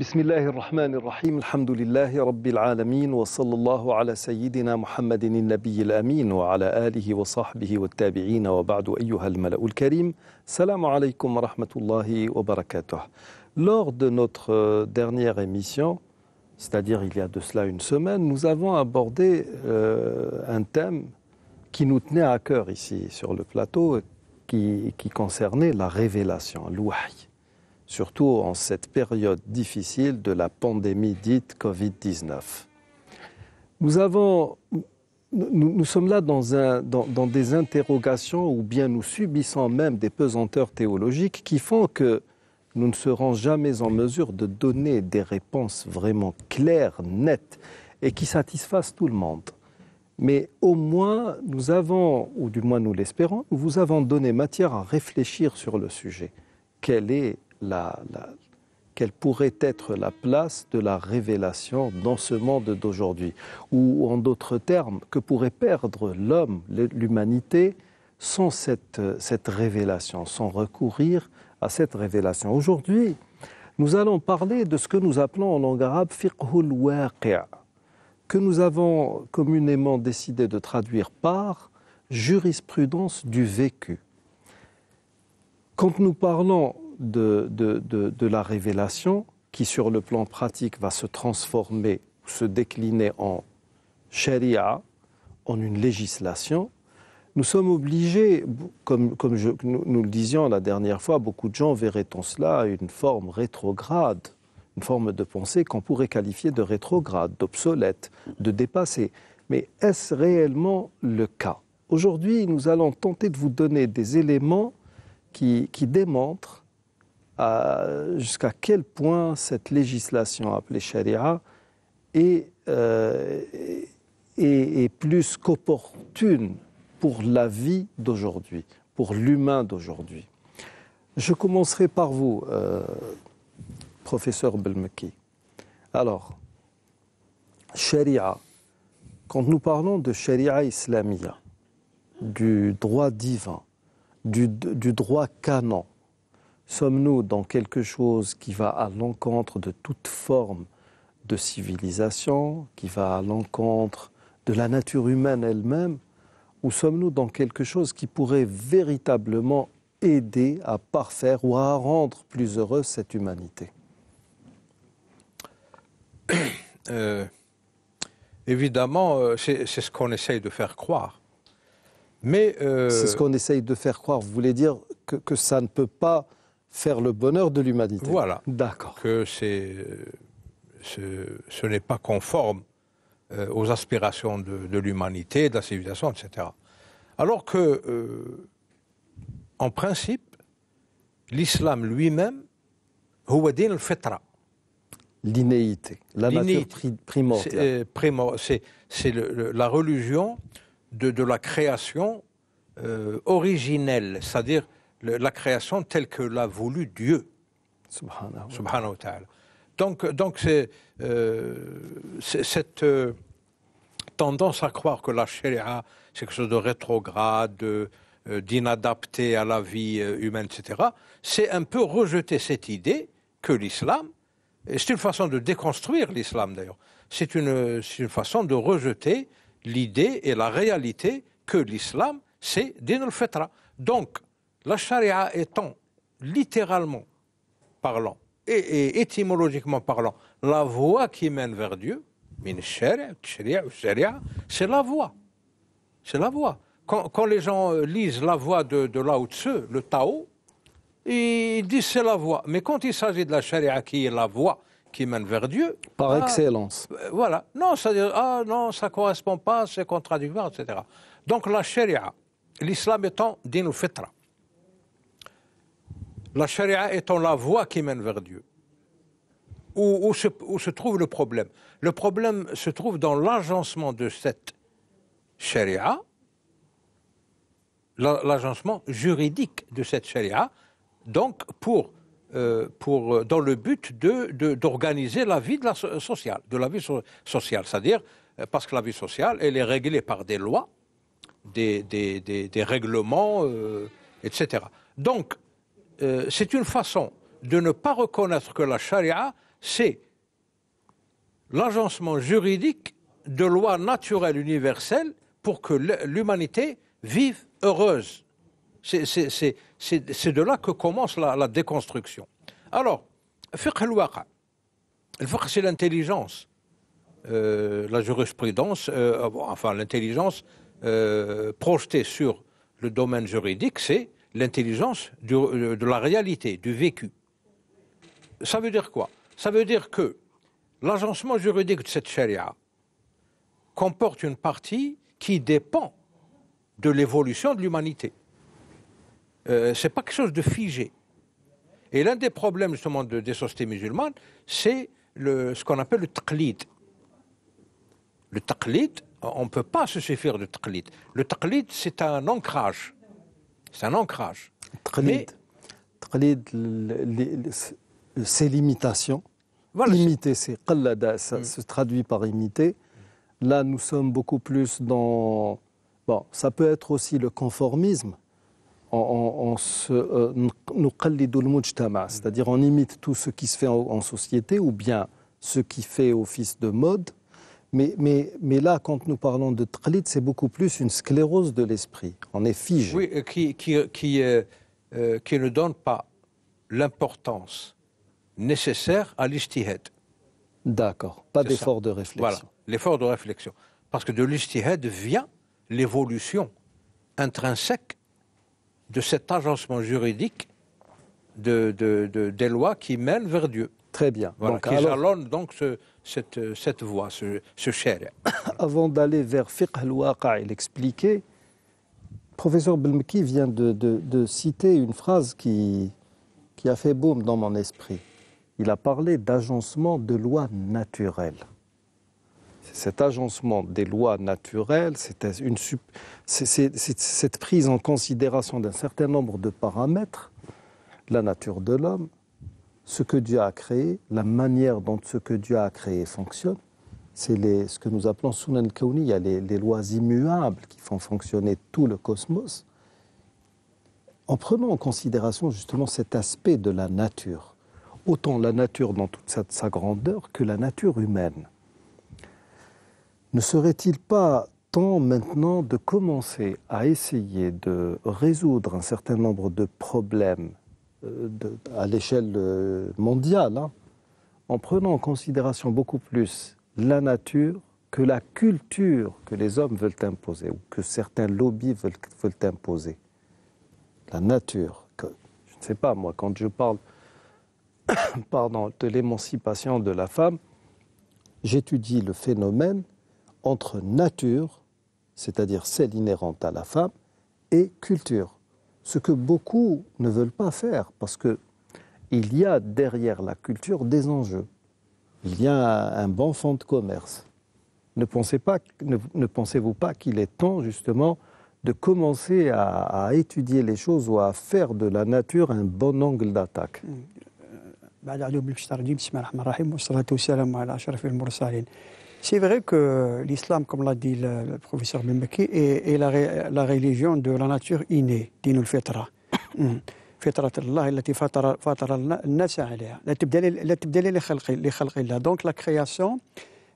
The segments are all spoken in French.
بسم الله الرحمن الرحيم الحمد لله رب العالمين وصلى الله على سيدنا محمد النبي الأمين وعلى آله وصحبه والتابعين وبعد أيها الملأ الكريم السلام عليكم ورحمة الله وبركاته Lors de notre dernière émission, c'est-à-dire il y a de cela une semaine, nous avons abordé euh, un thème qui nous tenait à cœur ici sur le plateau, qui, qui concernait la révélation, l'ouahi. surtout en cette période difficile de la pandémie dite Covid-19. Nous, avons, nous, sommes là dans, un, dans, dans, des interrogations ou bien nous subissons même des pesanteurs théologiques qui font que nous ne serons jamais en mesure de donner des réponses vraiment claires, nettes et qui satisfassent tout le monde. Mais au moins, nous avons, ou du moins nous l'espérons, nous vous avons donné matière à réfléchir sur le sujet. Quelle est la, quelle pourrait être la place de la révélation dans ce monde d'aujourd'hui Ou en d'autres termes, que pourrait perdre l'homme, l'humanité, sans cette, cette révélation, sans recourir à cette révélation Aujourd'hui, nous allons parler de ce que nous appelons en langue arabe fiqhul que nous avons communément décidé de traduire par jurisprudence du vécu. Quand nous parlons de, de, de, la révélation qui, sur le plan pratique, va se transformer, se décliner en sharia, en une législation, nous sommes obligés, comme, comme nous, le disions la dernière fois, beaucoup de gens verraient en cela une forme rétrograde, une forme de pensée qu'on pourrait qualifier de rétrograde, d'obsolète, de dépassée. Mais est-ce réellement le cas Aujourd'hui, nous allons tenter de vous donner des éléments qui, qui démontrent euh, jusqu'à quel point cette législation appelée charia euh, est, est, plus qu'opportune pour la vie d'aujourd'hui, pour l'humain d'aujourd'hui. Je commencerai par vous, euh, professeur Belmeki. Alors, charia, quand nous parlons de charia islamia, du droit divin, du, du droit canon, Sommes-nous dans quelque chose qui va à l'encontre de toute forme de civilisation, qui va à l'encontre de la nature humaine elle-même, ou sommes-nous dans quelque chose qui pourrait véritablement aider à parfaire ou à rendre plus heureuse cette humanité euh, Évidemment, euh, c'est ce qu'on essaye de faire croire. Mais euh, C'est ce qu'on essaye de faire croire. Vous voulez dire que ça ne peut pas faire le bonheur de l'humanité. Voilà. D'accord. Que c'est, euh, ce n'est pas conforme euh, aux aspirations de, l'humanité, de la civilisation, etc. Alors que, euh, en principe, l'islam lui-même, din al L'inéité, la nature primordiale. C'est, la religion de, de la création originelle, c'est-à-dire la création telle que l'a voulu Dieu. Subhanahu, Donc, donc c'est, euh, cette euh, tendance à croire que la sharia, c'est quelque chose de rétrograde, euh, d'inadapté à la vie humaine, etc., c'est un peu rejeter cette idée que l'islam, c'est une façon de déconstruire l'islam d'ailleurs, c'est une, façon de rejeter l'idée et la réalité que l'islam, c'est din al-fitra. Donc, la charia étant littéralement parlant et, étymologiquement parlant la voie qui mène vers Dieu, c'est la voie. C'est la voie. Quand, les gens euh, lisent la voie de, de Lao Tzu, le Tao, ils disent c'est la voie. Mais quand il s'agit de la charia qui est la voie, qui mène vers Dieu. Par ah, excellence. Euh, voilà. Non, ça ah, non, ça ne correspond pas, c'est contradictoire, etc. Donc la charia, l'islam étant din la charia étant la voie qui mène vers Dieu. Où, se, trouve le problème Le problème se trouve dans l'agencement de cette charia, l'agencement juridique de cette charia, donc pour, euh, dans le but d'organiser de, d'organiser la vie sociale, de la vie sociale, c'est-à-dire euh, parce que la vie sociale, elle est réglée par des lois, des, des, règlements, euh, etc. Donc, euh, c'est une façon de ne pas reconnaître que la charia, c'est l'agencement juridique de lois naturelles universelles pour que l'humanité vive heureuse. C'est de là que commence la, déconstruction. Alors, fiqh al-waqa, le c'est l'intelligence, euh, la jurisprudence, euh, enfin l'intelligence projetée sur le domaine juridique, c'est l'intelligence euh, de la réalité, du vécu. Ça veut dire quoi Ça veut dire que l'agencement juridique de cette charia comporte une partie qui dépend de l'évolution de l'humanité. Euh, c'est pas quelque chose de figé. Et l'un des problèmes justement des sociétés musulmanes, c'est ce qu'on appelle le taqlid. Le taqlid, on ne peut pas se suffire de taqlid. Le taqlid, c'est un ancrage. C'est un ancrage. Mais... ces limitations, imiter, c'est ça mm. se traduit par imiter. Là, nous sommes beaucoup plus dans. Bon, ça peut être aussi le conformisme. On, on, on euh, mm. c'est-à-dire on imite tout ce qui se fait en société ou bien ce qui fait office de mode mais, là, quand nous parlons de trlit, c'est beaucoup plus une sclérose de l'esprit. On est figé. Oui, euh, qui, qui, euh, euh, qui, ne donne pas l'importance nécessaire à l'istihad. D'accord, pas d'effort de réflexion. Voilà, l'effort de réflexion. Parce que de l'istihad vient l'évolution intrinsèque de cet agencement juridique de, des lois qui mènent vers Dieu. Très bien. Voilà, qui jalonne donc ce, cette, euh, cette voie, ce, cher. Avant d'aller vers fiqh al-waqa et l'expliquer, professeur Blumki vient de, citer une phrase qui, a fait boum dans mon esprit. Il a parlé d'agencement de lois naturelles. Cet agencement des lois naturelles, une, cette prise en considération d'un certain nombre de paramètres, la nature de l'homme, ce que Dieu a créé, la manière dont ce que Dieu a créé fonctionne. C'est ce que nous appelons Sunan Kauni, il y a les, lois immuables qui font fonctionner tout le cosmos. En prenant en considération justement cet aspect de la nature, autant la nature dans toute sa grandeur que la nature humaine, ne serait-il pas temps maintenant de commencer à essayer de résoudre un certain nombre de problèmes à l'échelle euh, mondiale, hein, en prenant en considération beaucoup plus la nature que la culture que les hommes veulent imposer ou que certains lobbies veulent, veulent imposer. La nature, que, je ne sais pas moi, quand je parle pardon, de l'émancipation de la femme, j'étudie le phénomène entre nature, c'est-à-dire celle inhérente à la femme, et culture ce que beaucoup ne veulent pas faire, parce que il y a derrière la culture des enjeux. Il y a un bon fonds de commerce. Ne pensez-vous pas, ne, pas qu'il est temps justement de commencer à, à, étudier les choses ou à faire de la nature un bon angle d'attaque c'est vrai que l'islam, comme l'a dit le, professeur Mimbeki, est, la, religion de la nature innée, dinul hmm. le فطرة donc la création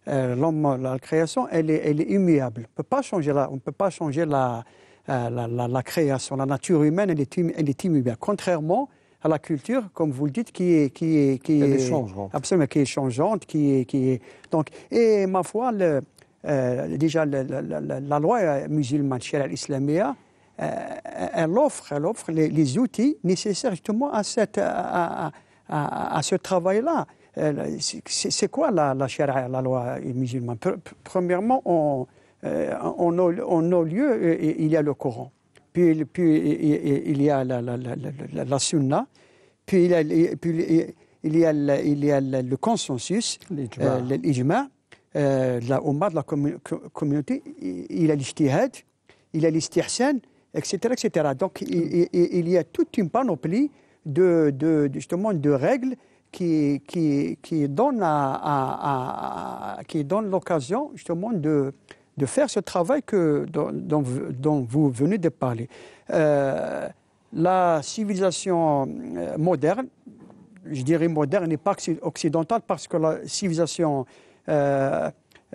euh, l'homme la création elle est elle est immuable on peut pas changer la on peut pas changer la euh, création la nature humaine elle est est immuable contrairement à la culture, comme vous le dites, qui est... Qui est, qui changeante. Absolument, qui est changeante, qui est... Qui est donc, et ma foi, le, euh, déjà, la, loi musulmane, chère l'islamia, euh, elle offre, les, outils nécessaires justement à, cette, à, à, ce travail-là. Euh, c'est quoi la, la la loi musulmane Premièrement, on, en, en, nos, lieux, il y a le Coran puis, il y a la, la, sunna, puis il y a, il y le, il y le consensus, l'ijma, euh, euh de la de la communauté, il y a l'ijtihad, il y a l'istihsan, etc., etc. Donc il, y a toute une panoplie de, justement de règles qui, qui, qui donnent, à, qui donnent l'occasion justement de, de faire ce travail que, dont, vous venez de parler. Euh, la civilisation euh, moderne, je dirais moderne et pas occidentale, parce que la civilisation, comme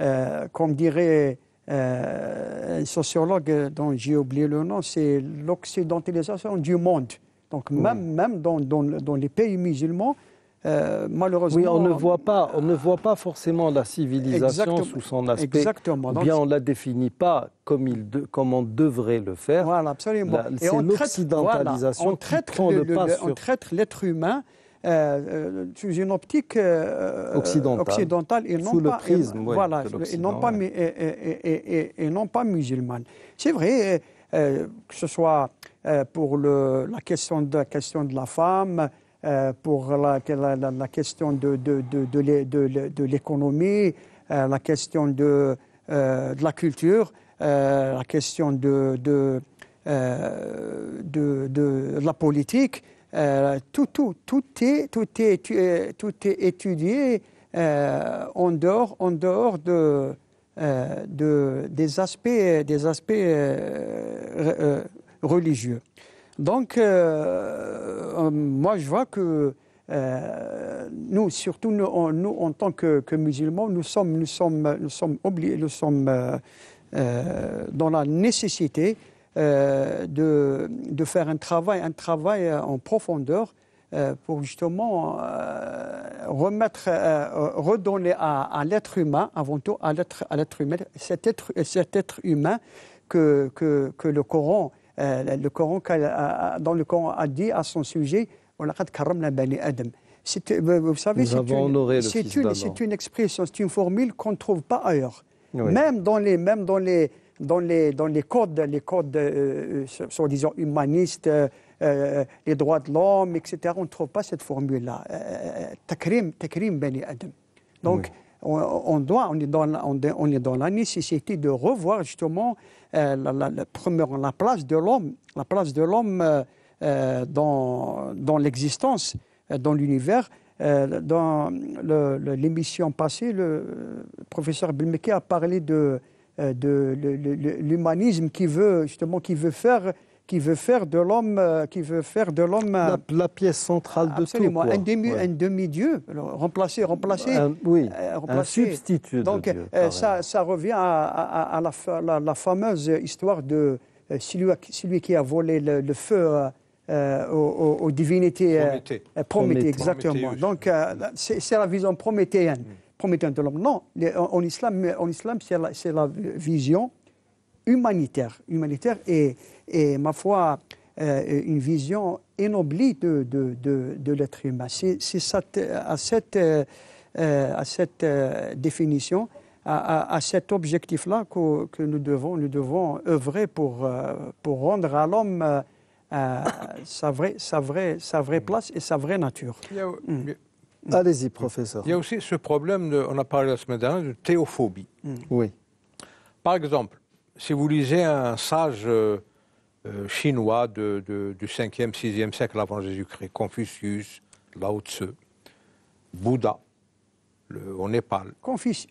euh, dirait un sociologue dont j'ai oublié le nom, c'est l'occidentalisation du monde. Donc même, même dans les pays musulmans, euh, malheureusement. Oui, on ne voit pas, on ne voit pas forcément la civilisation sous son aspect. Exactement. Bien, on la définit pas comme, il comme on devrait le faire. Voilà, absolument. C'est l'occidentalisation voilà, qui prend le, pas sur... On traite l'être humain euh, euh sous une optique euh, euh, occidentale. sous pas, le prisme, et, voilà, et non pas, et, et, non pas musulmane. C'est vrai, que ce soit pour le, la question de la question de la femme euh, pour la, question de, de, de, l'économie, euh, la question de, euh, la culture, la question de, la politique. tout, tout, tout, est, tout, est, tout est étudié en, dehors, en dehors de, des aspects, des aspects religieux. Donc, euh, euh, moi, je vois que euh, nous, surtout nous, en tant que, musulmans, nous sommes, nous sommes, nous sommes obligés, nous sommes dans la nécessité de, faire un travail, un travail en profondeur pour justement remettre, redonner à, l'être humain, avant tout à l'être, à l'être humain, cet être, cet être humain que, que le Coran euh, le Coran dans le Coran a dit à son sujet euh, On vous savez, c'est une, expression, c'est une formule qu'on ne trouve pas ailleurs. Même dans les, même dans les, dans les, dans les codes, les codes euh, soi-disant humanistes, les droits de l'homme, etc., on ne trouve pas cette formule-là. takrim, takrim bani adam. Donc, on, doit, on est, dans, on, on est dans la nécessité de revoir justement euh, la, la, la, place de l'homme, la place de l'homme euh, euh, dans, dans l'existence, dans l'univers. dans l'émission passée, le professeur Bilmeke a parlé de, de l'humanisme qui veut justement qui veut faire qui veut faire de l'homme, euh, qui veut faire de l'homme la, euh, pièce centrale de tout. Quoi. Un demi, un demi-dieu, remplacer, remplacer, oui, euh, remplacer. un substitut. Donc ça, revient à, la, fameuse histoire de celui, qui a volé le, feu. aux, divinités Prométhée, Prométhée exactement. Donc c'est la vision prométhéenne, mm. de l'homme. Non, en, islam, en islam c'est la, la, vision humanitaire, humanitaire et, et ma foi, euh, une vision énoblie de, de, de, de l'être humain. C'est à cette, à cette euh, euh, définition, à, à, cet objectif-là que, que, nous, devons, nous devons œuvrer pour, pour rendre à l'homme sa, vraie, sa, vraie, sa vraie place et sa vraie nature. Mm. Mm. Allez-y, professeur. Il y a aussi ce problème, de, on a parlé la semaine dernière, de théophobie. Mm. Oui. Par exemple, si vous lisez un sage euh, euh, chinois du 5e, 6e siècle avant Jésus-Christ, Confucius, Lao Tse, Bouddha, au Népal.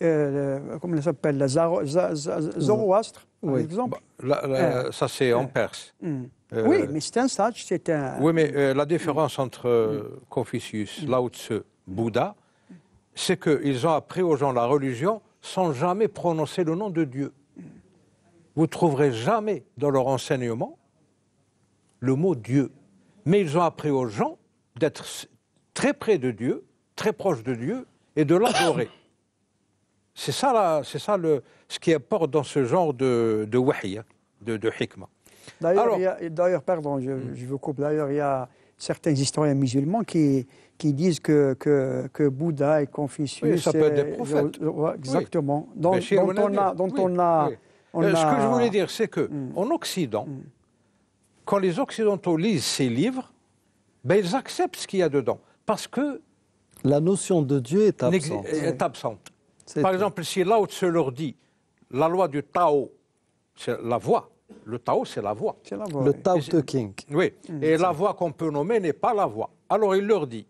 Euh, comment il s'appelle Zoroastre, par exemple bah, Ça, c'est en Perse. Hmm. oui, mais c'est un sage, c'est un... Oui, mais la différence entre hmm. Confucius, hmm. Lao Tse, Bouddha, c'est qu'ils ont appris aux gens la religion sans jamais prononcer le nom de Dieu vous ne trouverez jamais dans leur enseignement le mot Dieu. Mais ils ont appris aux gens d'être très près de Dieu, très proche de Dieu et de l'adorer. C'est ça, c'est ça le, ce qui apporte dans ce genre de, de wahi, hein, de, de hikmah. D'ailleurs, pardon, hmm. je, vous coupe. D'ailleurs, il y a certains historiens musulmans qui, qui disent que, que, Bouddha et Confucius. ça peut être des prophètes. exactement. Oui. Dont, on a euh, ce que je voulais dire, c'est que hmm. en Occident, hmm. quand les Occidentaux lisent ces livres, ben, ils acceptent ce qu'il y a dedans. Parce que. La notion de Dieu est absente. Est absente. Par exemple, si Lao se leur dit la loi du Tao, c'est la voix. Le Tao, c'est la voix. le Tao de King. Oui. Hmm. et la voix qu'on peut nommer n'est pas la voix. Alors il leur dit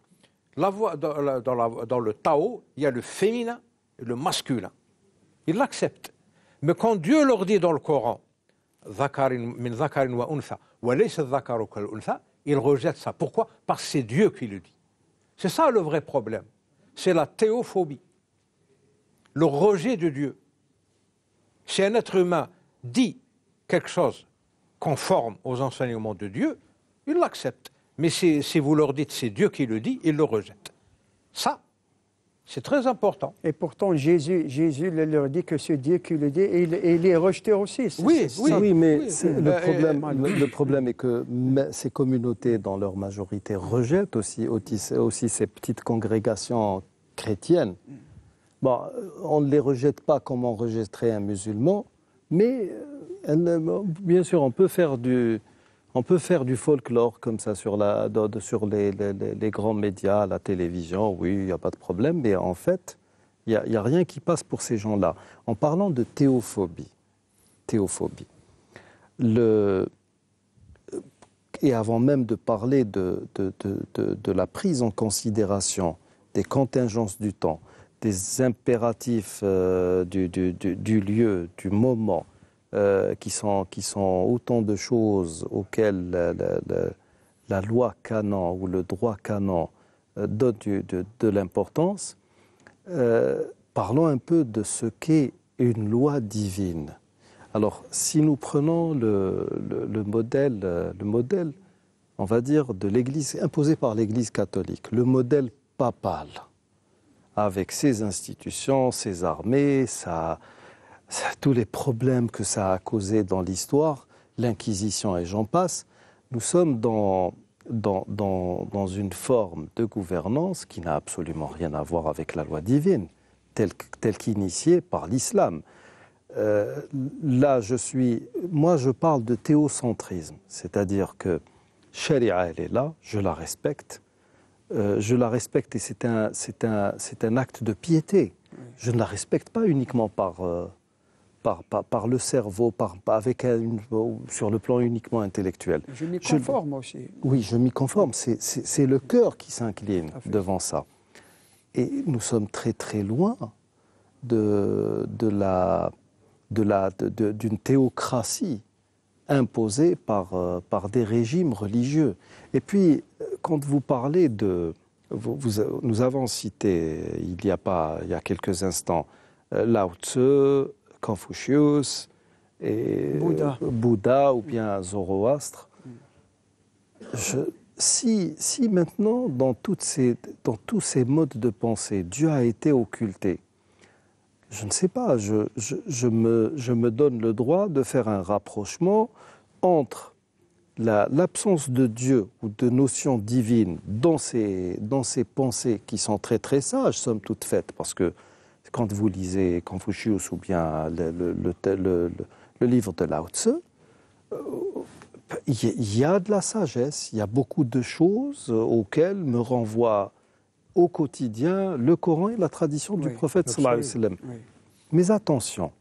la voix dans, dans le Tao, il y a le féminin et le masculin. Ils l'acceptent. Mais quand Dieu leur dit dans le Coran, ils rejettent ça. Pourquoi Parce que c'est Dieu qui le dit. C'est ça le vrai problème. C'est la théophobie, le rejet de Dieu. Si un être humain dit quelque chose conforme aux enseignements de Dieu, il l'accepte. Mais si, vous leur dites c'est Dieu qui le dit, il le rejette. Ça, c'est très important. Et pourtant, Jésus, Jésus leur dit que ce Dieu qui le dit, et il, est rejeté aussi. oui, oui, mais Le, bah, problème, euh, le, problème, est que ces communautés, dans leur majorité, rejettent aussi, aussi ces petites congrégations chrétiennes. Bon, euh, on ne les rejette pas comme on rejetterait un musulman, mais euh, bien sûr, on peut faire du, on peut faire du folklore comme ça sur, la, sur les, grands médias, la télévision, oui, il n'y a pas de problème, mais en fait, il n'y a, rien qui passe pour ces gens-là. En parlant de théophobie, théophobie, et avant même de parler de, la prise en considération des contingences du temps, des impératifs euh, du lieu, du moment, euh, qui, sont, qui sont autant de choses auxquelles la, loi canon ou le droit canon euh, donne de, de l'importance, euh, parlons un peu de ce qu'est une loi divine. Alors, si nous prenons le, le, modèle, le modèle, on va dire, de l'Église, imposé par l'Église catholique, le modèle papal, avec ses institutions, ses armées, sa, tous les problèmes que ça a causé dans l'histoire, l'Inquisition et j'en passe, nous sommes dans, dans, dans, dans, une forme de gouvernance qui n'a absolument rien à voir avec la loi divine, telle, telle qu'initiée par l'islam. Euh, là, je suis. Moi, je parle de théocentrisme, c'est-à-dire que Sharia, elle est là, je la respecte. Euh, je la respecte et c'est un, un, un acte de piété. Je ne la respecte pas uniquement par, euh, par, le cerveau, par, avec sur le plan uniquement intellectuel. Je m'y conforme aussi. Oui, je m'y conforme. C'est le cœur qui s'incline devant ça. Et nous sommes très très loin de, de la d'une théocratie imposée par, euh, par des régimes religieux. Et puis, quand vous parlez de... Vous, nous avons cité, il y a, pas, il y a quelques instants, euh, Lao Confucius et Bouddha, ou bien Zoroastre. si, si, maintenant, dans, toutes ces, dans, tous ces modes de pensée, Dieu a été occulté, je ne sais pas, je, me, je me, donne le droit de faire un rapprochement entre l'absence de Dieu ou de notion divine dans ces, dans ces pensées qui sont très très sages, somme toute faites parce que quand vous lisez Confucius ou bien le, le, livre de Lao Tzu, euh, il y a de la sagesse, il y a beaucoup de choses euh, auxquelles me renvoie au quotidien le Coran et la tradition du prophète Mais attention,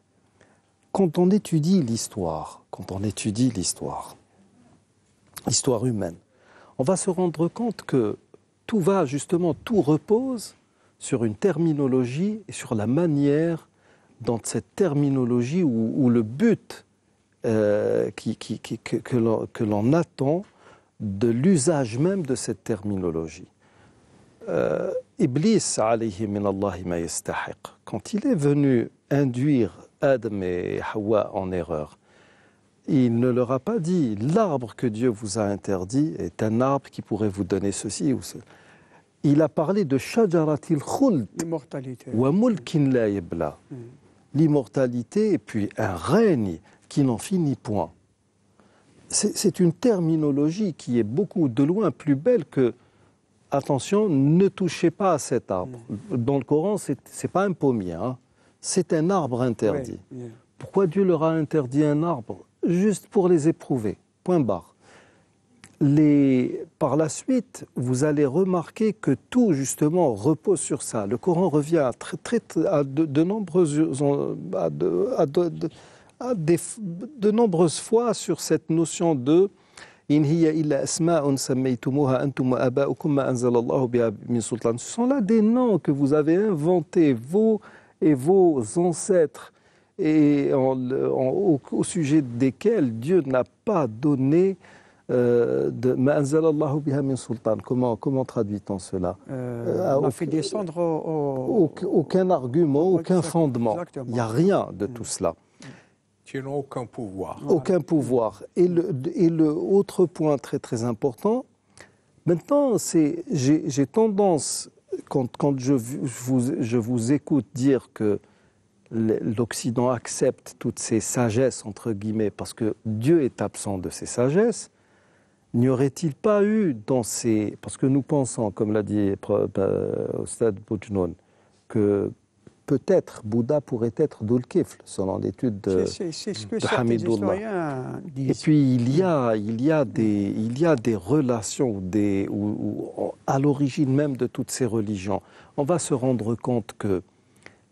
quand on étudie l'histoire, quand on étudie l'histoire, l'histoire humaine, on va se rendre compte que tout va justement, tout repose sur une terminologie et sur la manière dans cette terminologie ou, le but euh, que, l'on attend de l'usage même de cette terminologie. Euh, Iblis, alayhi min quand il est venu induire Adam et Hawa en erreur, il ne leur a pas dit l'arbre que Dieu vous a interdit est un arbre qui pourrait vous donner ceci ou cela il a parlé de Shajaratil Khuld, l'immortalité »« mm. l'immortalité et puis un règne qui n'en finit point. C'est une terminologie qui est beaucoup de loin plus belle que attention, ne touchez pas à cet arbre. Mm. Dans le Coran, ce n'est pas un pommier, hein. c'est un arbre interdit. Pourquoi Dieu leur a interdit un arbre Juste pour les éprouver, point barre par la suite, vous allez remarquer que tout justement repose sur ça. Le Coran revient de, nombreuses de, nombreuses fois sur cette notion de illa asma'un antum biha min sultan. Ce sont là des noms que vous avez inventés, vous et vos ancêtres, et au, sujet desquels Dieu n'a pas donné euh, de Ma'anzalallahu biha sultan. Comment, comment traduit-on cela euh, euh, On fait descendre Aucun argument, aucun fondement. Il n'y a rien de mm. tout cela. Tu mm. n'ont aucun pouvoir. Aucun pouvoir. Et le, autre point très très important, maintenant, c'est j'ai tendance, quand, je, vous, je vous écoute dire que l'Occident accepte toutes ces sagesses, entre guillemets, parce que Dieu est absent de ces sagesses, n'y aurait-il pas eu dans ces... Parce que nous pensons, comme l'a dit euh, euh, au stade que peut-être Bouddha pourrait être Doulkifl, selon l'étude de, Hamidullah. Et puis il y a, mm. il y a, des, il y a des relations des, à l'origine même de toutes ces religions. On va se rendre compte que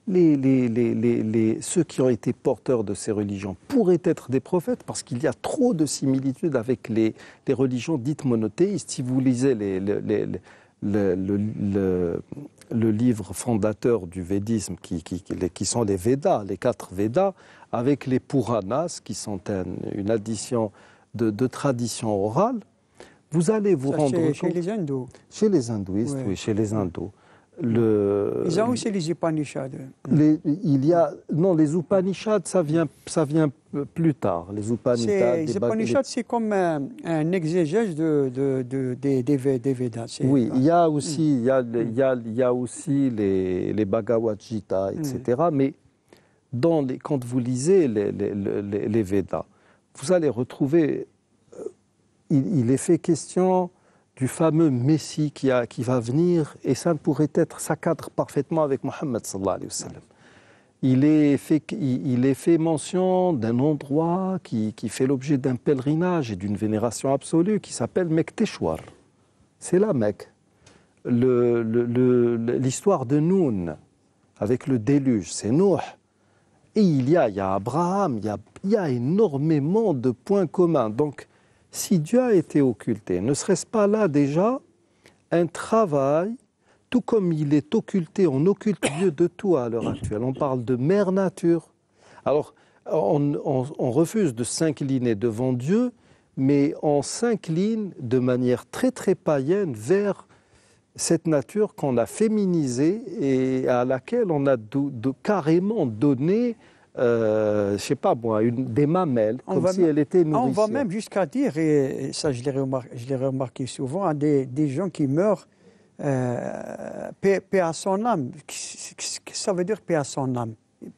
les, ceux qui ont été porteurs de ces religions pourraient être des prophètes parce qu'il y a trop de similitudes avec les, religions dites monothéistes. Si vous lisez le, livre fondateur du védisme, qui, sont les Védas, les quatre Védas, avec les Puranas, qui sont une addition de, de traditions orales, vous allez vous rendre compte. Chez les hindous. Chez les hindouistes, oui, chez les hindous le, Ils ont aussi les Upanishads. il y a, non, les Upanishads, ça vient, ça vient plus tard. Les Upanishads, les Upanishads c'est comme un, exégèse de, de, de, des, des Védas. Oui, il y a mm. aussi, il, y a, il, y a, aussi les, les Bhagavad Gita, mm. etc. Mais dans les, quand vous lisez les, les Védas, vous allez retrouver, euh, il, il est fait question du fameux Messie qui, va venir, et ça ne pourrait être, ça cadre parfaitement avec Mohammed Il est fait, mention d'un endroit qui, fait l'objet d'un pèlerinage et d'une vénération absolue qui s'appelle Mekteshwar. C'est là Mek. L'histoire de Noun avec le déluge, c'est Noé. Et il y a, Abraham, il y a, il y a énormément de points communs. Donc, si Dieu a été occulté, ne serait-ce pas là déjà un travail, tout comme il est occulté, on occulte Dieu de tout à l'heure actuelle. On parle de mère nature. Alors, on, refuse de s'incliner devant Dieu, mais on s'incline de manière très très païenne vers cette nature qu'on a féminisée et à laquelle on a carrément donné euh, je ne sais pas moi, une, des mamelles, on comme si elle était On va même jusqu'à dire, et ça je l'ai remarqué, remarqué, souvent, à hein, des, gens qui meurent, euh, paix, à son âme. Qu'est-ce que Ça veut dire paix à son âme.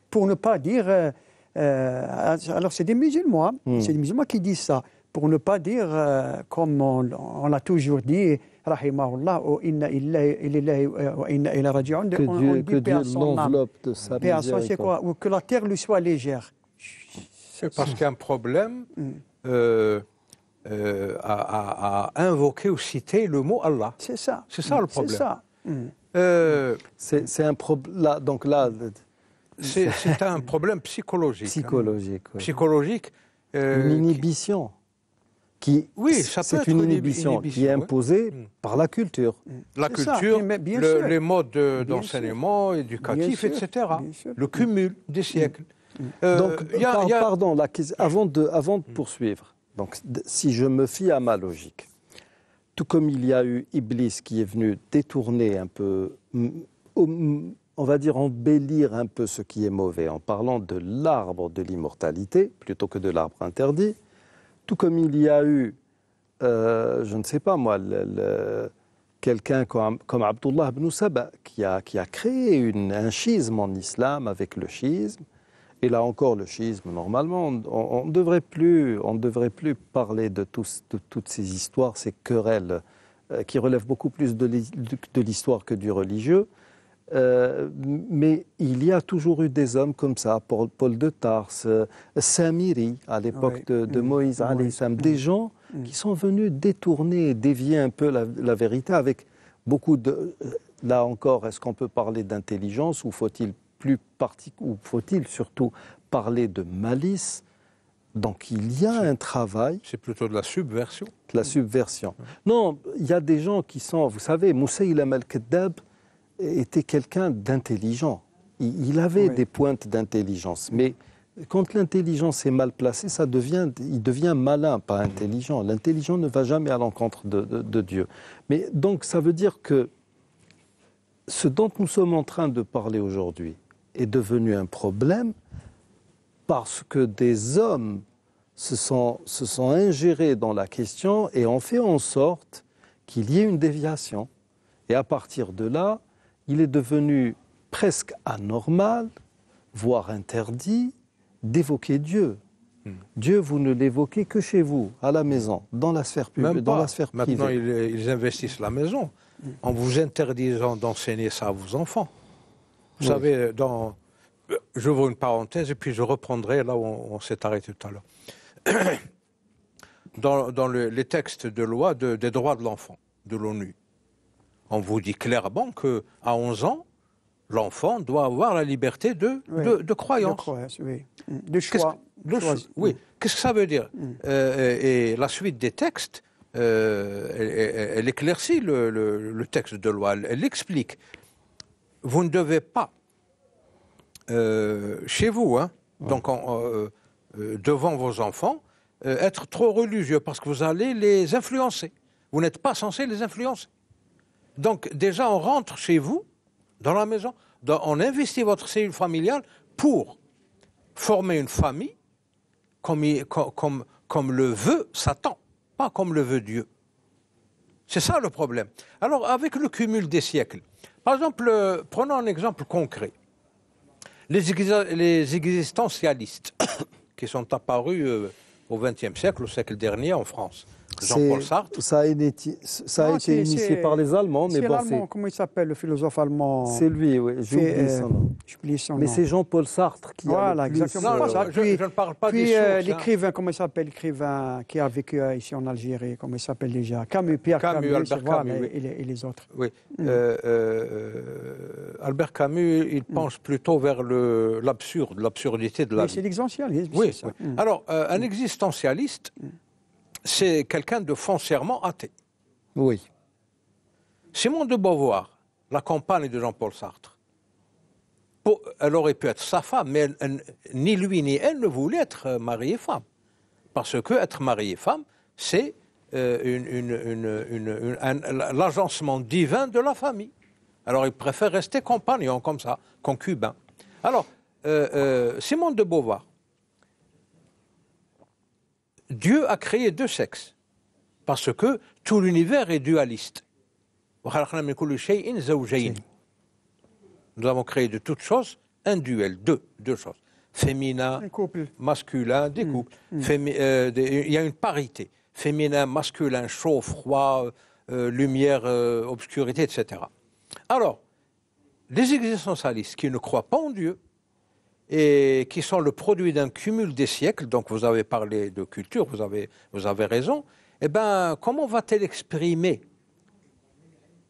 Pour ne pas dire... Euh, alors c'est des musulmans, hein. hmm. c'est des musulmans qui disent ça. Pour ne pas dire, comme on, on l'a toujours dit, Oh, que Dieu, que Dieu l'enveloppe de sa miséricorde. Ou que la terre lui soit légère. C'est Parce qu'un problème mm. euh, euh, a euh, problème à, invoquer ou citer le mot Allah. C'est ça. C'est ça le mm. problème. C'est ça. Mm. Euh, c'est un problème. Donc là. C'est un problème psychologique. Hein. Psychologique. Psychologique. Une inhibition qui oui, c'est une inhibition, qui est imposée mm. par la culture. Mm. La culture, les modes d'enseignement éducatif, etc. Le cumul des siècles. donc, pardon, avant, de, avant de mm. poursuivre, donc, si je me fie à ma logique, tout comme il y a eu Iblis qui est venu détourner un peu, on va dire embellir un peu ce qui est mauvais en parlant de l'arbre de l'immortalité plutôt que de l'arbre interdit, tout comme il y a eu, euh, je ne sais pas moi, quelqu'un comme, Abdullah ibn Saba, qui a, créé un schisme en islam avec le schisme. Et là encore, le schisme, normalement, on ne devrait, plus parler de, toutes ces histoires, ces querelles euh, qui relèvent beaucoup plus de l'histoire que du religieux. Euh, mais il y a toujours eu des hommes comme ça, Paul, Paul de Tarse, euh, Samiri à l'époque de, mm-hmm. Moïse, mm-hmm. des gens mm-hmm. qui sont venus détourner, dévier un peu la, vérité avec beaucoup de... Euh, là encore, est-ce qu'on peut parler d'intelligence ou faut-il plus ou faut-il surtout parler de malice donc il y a un travail. C'est plutôt de la subversion. De la subversion. Non, il y a des gens qui sont, vous savez, Moussaïl al-Kaddab, était quelqu'un d'intelligent. Il avait des pointes d'intelligence, mais quand l'intelligence est mal placée, ça devient, il devient malin, pas intelligent. L'intelligent ne va jamais à l'encontre de, Dieu. Mais donc, ça veut dire que ce dont nous sommes en train de parler aujourd'hui est devenu un problème parce que des hommes se sont ingérés dans la question et ont fait en sorte qu'il y ait une déviation. Et à partir de là, il est devenu presque anormal, voire interdit, d'évoquer Dieu. Hmm. Dieu, vous ne l'évoquez que chez vous, à la maison, dans la sphère publique, dans la sphère privée. Maintenant, euh, ils, investissent la maison hmm. en vous interdisant d'enseigner ça à vos enfants. Vous savez, euh, dans... Euh, j'ouvre une parenthèse et puis je reprendrai là où on, s'est arrêté tout à l'heure. Dans, les textes de loi des droits de l'enfant de l'ONU, on vous dit clairement que à 11 ans, l'enfant doit avoir la liberté de, de, croyance. De oui. Mm. choix. Oui. Qu'est-ce que ça veut dire mm. euh, et, la suite des textes, euh, elle, éclaircit le, texte de loi, elle explique. Vous ne devez pas, euh, chez vous, hein, donc devant vos enfants, être trop religieux parce que vous allez les influencer. Vous n'êtes pas censé les influencer. Donc déjà, on rentre chez vous, dans la maison, on investit votre cellule familiale pour former une famille comme, le veut Satan, pas comme le veut Dieu. C'est ça le problème. Alors avec le cumul des siècles, par exemple, euh, prenons un exemple concret. Les, existentialistes qui sont apparus euh, au XXe siècle, au siècle dernier en France, Jean-Paul Sartre Ça a, été, ça a ah, été initié par les Allemands, mais bon, comment il s'appelle, le philosophe allemand C'est lui, oui, J'oublie son euh, nom. mais c'est Jean-Paul Sartre qui voilà, a plus... exactement. je, ne parle pas puis, des Puis euh, hein. l'écrivain, comment il s'appelle, l'écrivain qui a vécu euh, ici en Algérie, comment il s'appelle déjà Camus, Pierre Camus, Albert Camus, et, les, autres. Oui. Mm. Albert Camus, il mm. pense plutôt vers l'absurde, l'absurdité de la mais C'est l'existentialisme, Oui, ça. Mm. alors, un existentialiste c'est quelqu'un de foncièrement athée. Oui. Simone de Beauvoir, la compagne de Jean-Paul Sartre, elle aurait pu être sa femme, mais ni lui ni elle ne voulaient être euh, mariés femme. Parce que être et femme, c'est euh, l'agencement divin de la famille. Alors il préfère rester compagnon comme ça, concubin. Alors, euh, euh Simone de Beauvoir, Dieu a créé deux sexes, parce que tout l'univers est dualiste. Nous avons créé de toutes choses un duel, deux, deux choses. Féminin, masculin, des mm, couples. Mm. Euh, il y a une parité. Féminin, masculin, chaud, froid, euh, lumière, euh, obscurité, etc. Alors, les existentialistes qui ne croient pas en Dieu, et qui sont le produit d'un cumul des siècles, donc vous avez parlé de culture, vous avez, vous avez raison, eh ben comment va-t-elle exprimer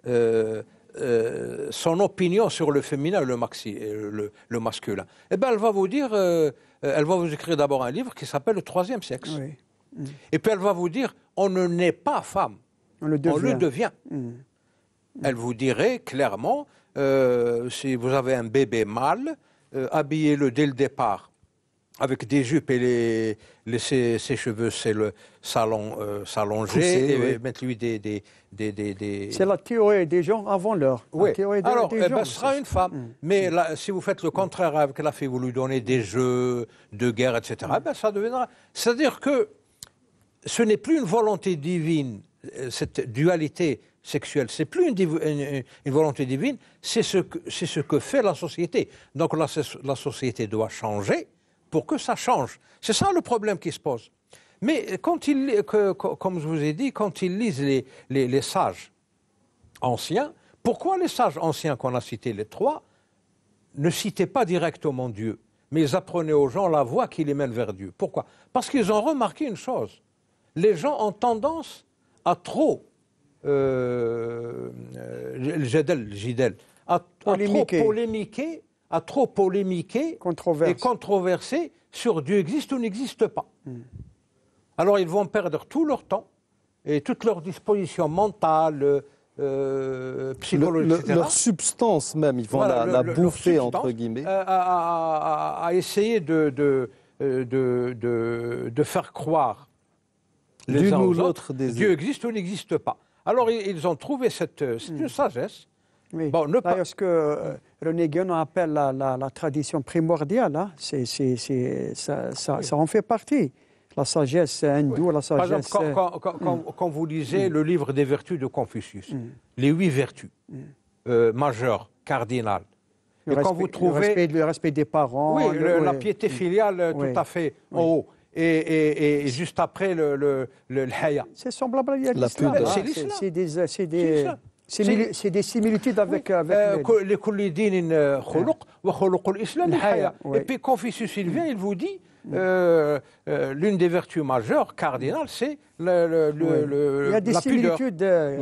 euh, euh, son opinion sur le féminin et le, maxi, euh, le masculin Eh bien, elle va vous dire, elle va vous écrire d'abord un livre qui s'appelle Le troisième sexe. Mm. Mm. Et puis elle va vous dire, on ne naît pas femme, on le devient. Mm. Elle vous dirait clairement, si vous avez un bébé mâle, euh, habiller le dès le départ avec des jupes et les, ses, cheveux c'est le salon euh, s'allonger et mettre lui des des, des, c'est la théorie des gens avant l'heure oui alors des eh ben, ce sera une femme mm. mais mm. si vous faites le contraire avec la fille vous lui donnez des jeux de guerre etc mm. ben, ça deviendra c'est à dire que ce n'est plus une volonté divine euh, cette dualité sexuelle. C'est plus une, volonté divine, c'est ce, que, ce que fait la société. Donc la, la société doit changer pour que ça change. C'est ça le problème qui se pose. Mais quand que, comme je vous ai dit, quand ils lisent les, les, les sages anciens, pourquoi les sages anciens qu'on a cités, les trois, ne citaient pas directement Dieu, mais ils apprenaient aux gens la voie qui les mène vers Dieu Pourquoi Parce qu'ils ont remarqué une chose. Les gens ont tendance à trop euh, euh, Jadel, Jidel, trop polémiquer trop et controversé sur Dieu existe ou n'existe pas. Hmm. Alors ils vont perdre tout leur temps et toute leur disposition mentale, euh, psychologique, Leur substance même, ils vont la, bouffer, entre guillemets. À, euh, essayer euh, de, de, faire croire les uns aux autres des Dieu existe ou n'existe pas. Alors, ils ont trouvé cette, euh, hmm. sagesse. Bon, ne Ce que euh, René Guénon appelle la, tradition primordiale, hein. ça, en fait partie. La sagesse hindoue, la sagesse... Par exemple, hmm. quand, vous lisez hmm. le livre des vertus de Confucius, les huit vertus euh, majeures, cardinales, et quand vous trouvez... Le respect, des parents... la piété filiale tout à fait en haut et, juste après le, le, le, haya. C'est semblable à hein. l'islam. C'est des, euh, c'est c'est des similitudes avec, euh, les Koulidin euh, khuluq ou khuluq l'islam haya. Et puis Confucius il vient, il vous dit mm. l'une des vertus majeures, cardinales, c'est le, le, le, il y a la, similitudes, la,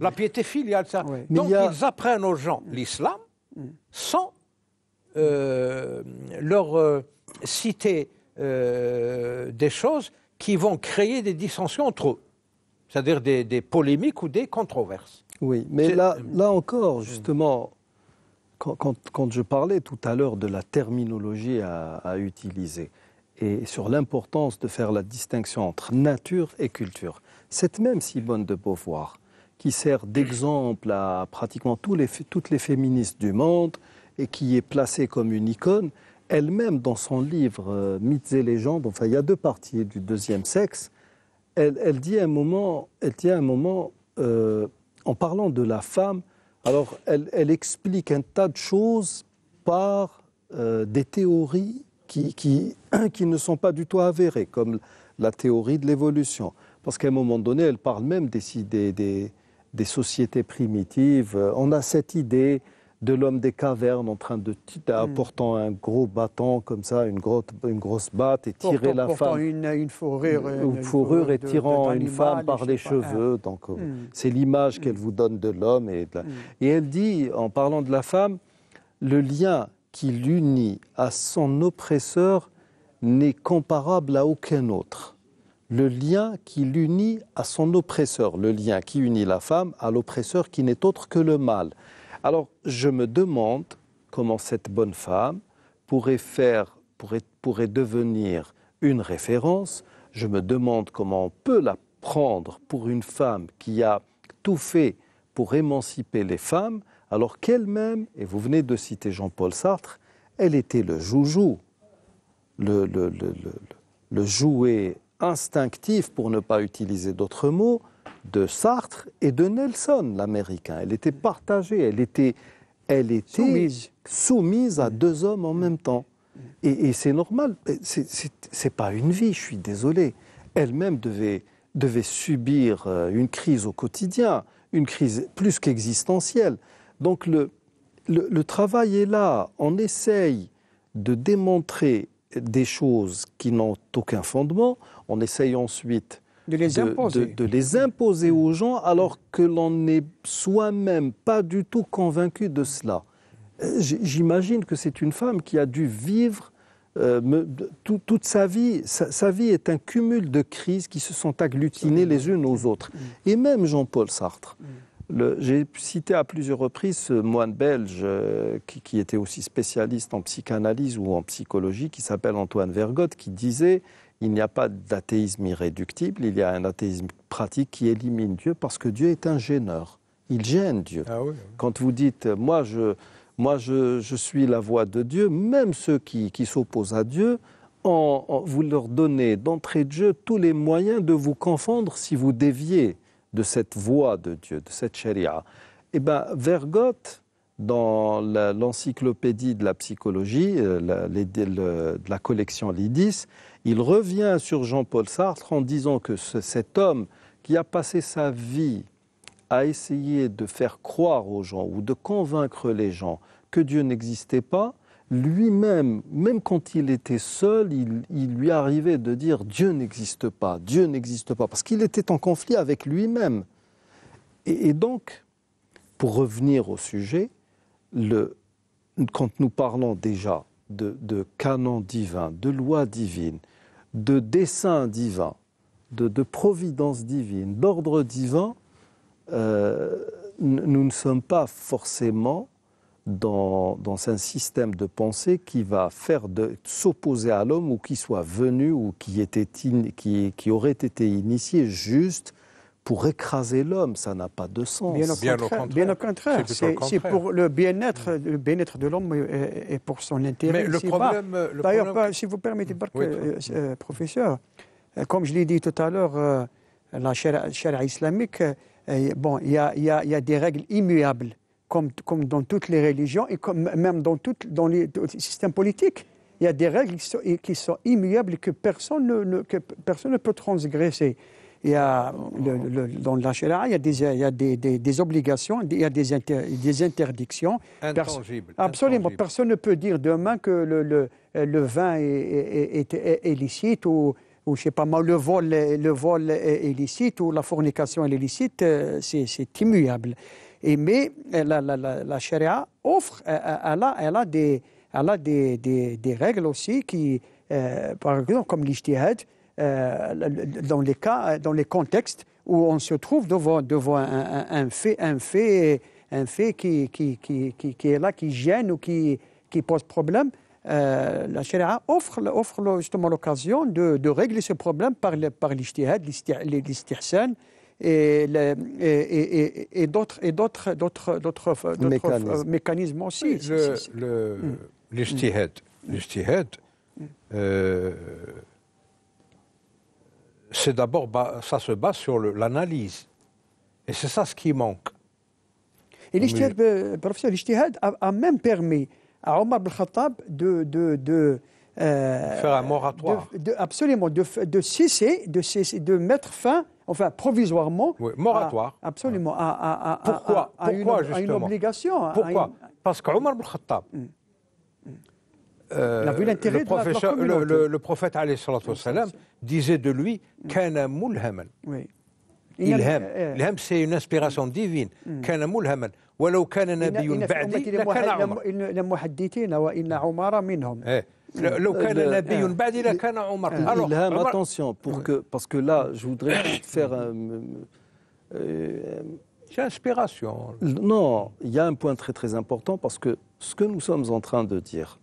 la piété filiale. Ça. Donc ils apprennent aux gens mm. l'islam mm. sans leur citer euh, des choses qui vont créer des dissensions entre eux, c'est-à-dire des, polémiques ou des controverses. Oui, mais là, encore, justement, quand, je parlais tout à l'heure de la terminologie à, utiliser et sur l'importance de faire la distinction entre nature et culture, cette même Simone de Beauvoir, qui sert d'exemple à pratiquement tous toutes les féministes du monde et qui est placée comme une icône, elle-même, dans son livre euh, Mythes et légendes, enfin, il y a deux parties du deuxième sexe, elle, dit à un moment, elle dit un moment euh, en parlant de la femme, alors elle, explique un tas de choses par euh, des théories qui, qui, qui, ne sont pas du tout avérées, comme la théorie de l'évolution. Parce qu'à un moment donné, elle parle même des, des, des sociétés primitives. On a cette idée de l'homme des cavernes en train de apportant hmm. un gros bâton comme ça, une, grosse batte et tirer la femme. Une, une fourrure, et tirant une femme par les ah. cheveux. Donc euh, hmm. c'est l'image qu'elle hmm. vous donne de l'homme et et elle dit en parlant de la femme le lien qui l'unit à son oppresseur n'est comparable à aucun autre. Le lien qui l'unit à son oppresseur, le lien qui unit la femme à l'oppresseur qui n'est autre que le mal. Alors je me demande comment cette bonne femme pourrait devenir une référence. Je me demande comment on peut la prendre pour une femme qui a tout fait pour émanciper les femmes, alors qu'elle-même, et vous venez de citer Jean-Paul Sartre, elle était le joujou, le jouet instinctif, pour ne pas utiliser d'autres mots, de Sartre et de Nelson, l'Américain. Elle était partagée, elle était, elle était soumise. à deux hommes en même temps. Et, c'est normal, c'est pas une vie, je suis désolé. Elle-même devait, devait subir euh, une crise au quotidien, une crise plus qu'existentielle. Donc le, le, le, travail est là, on essaye de démontrer des choses qui n'ont aucun fondement, on essaye ensuite de les, imposer. De, les imposer aux gens alors que l'on n'est soi-même pas du tout convaincu de cela. Euh, j'imagine que c'est une femme qui a dû vivre euh, toute sa vie. Sa, vie est un cumul de crises qui se sont agglutinées les unes aux autres. Mm. Et même Jean-Paul Sartre. Mm. J'ai cité à plusieurs reprises ce moine belge euh, qui, qui, était aussi spécialiste en psychanalyse ou en psychologie, qui s'appelle Antoine Vergotte, qui disait il n'y a pas d'athéisme irréductible, il y a un athéisme pratique qui élimine Dieu parce que Dieu est un gêneur. Il gêne Dieu. Ah Quand vous dites, euh, moi, je, moi je, suis la voix de Dieu, même ceux qui, s'opposent à Dieu, en, vous leur donnez d'entrée de jeu tous les moyens de vous confondre si vous déviez de cette voix de Dieu, de cette charia. Eh bien, Vergotte, dans l'encyclopédie de la psychologie, euh, de la collection Lydis, il revient sur Jean-Paul Sartre en disant que cet homme qui a passé sa vie à essayer de faire croire aux gens ou de convaincre les gens que Dieu n'existait pas, lui-même, même quand il était seul, il, lui arrivait de dire Dieu n'existe pas, Dieu n'existe pas, parce qu'il était en conflit avec lui-même. Et, donc, pour revenir au sujet, quand nous parlons déjà de, de canon divin, de loi divine, de dessein divin, de, providence divine, d'ordre divin, euh, nous ne sommes pas forcément dans, un système de pensée qui va faire de s'opposer à l'homme ou qui soit venu ou qui aurait été initié juste pour écraser l'homme. Ça n'a pas de sens. Bien au contraire. Bien au contraire. C'est pour le bien-être, le bien-être de l'homme et, pour son intérêt. Mais le problème. D'ailleurs, si vous permettez, euh, euh, professeur, euh, comme je l'ai dit tout à l'heure, la charia islamique, bon, il y, y a, des règles immuables, comme, comme, dans toutes les religions et comme, même dans, toutes, dans les, systèmes politiques il y a des règles qui sont, immuables que personne ne, que personne ne peut transgresser a le, dans la charia il y a des, obligations, il y a des, des interdictions. absolument. Personne ne peut dire demain que le, le vin est, illicite ou, ou, je sais pas le vol, le vol est illicite ou la fornication est illicite. Euh, c'est immuable. Et, mais euh, la, la, offre, euh, elle a, elle a, des, des, règles aussi qui, par exemple, comme l'ijtihad, euh, dans les cas, euh, dans les contextes où on se trouve devant, devant un, fait, un fait, un fait qui, qui, qui, qui, est là, qui gêne ou qui, qui pose problème. Euh, la charia offre, offre justement l'occasion de, de, régler ce problème par, par l'ijtihad, l'istihsan et, et, et, et d'autres mécanismes. mécanismes aussi. Oui, le, le, c'est d'abord, ça se base sur l'analyse. Et c'est ça ce qui manque. Et l'istihad, euh, professeur, l'ijtihad a, même permis à Omar al-Khattab de, euh, faire un moratoire. absolument, de, cesser, de mettre fin, enfin provisoirement. Oui, moratoire. absolument. À, pourquoi, pourquoi une, justement. obligation. Pourquoi Parce qu'Omar al-Khattab, euh, le, prophète, de la, la le, le, prophète salam, disait de lui Kana mulhaman. Oui. Ilham. Ilham, euh, c'est une inspiration divine. Mm. Mm. Kana mulhaman. ولو كان نبي بعدي لكان عمر إلى محدثين وإن عمر منهم لو كان نبي بعدي لكان عمر الهام attention pour que parce que là je voudrais faire euh, inspiration non il y a un point très très important parce que ce que nous sommes en train de dire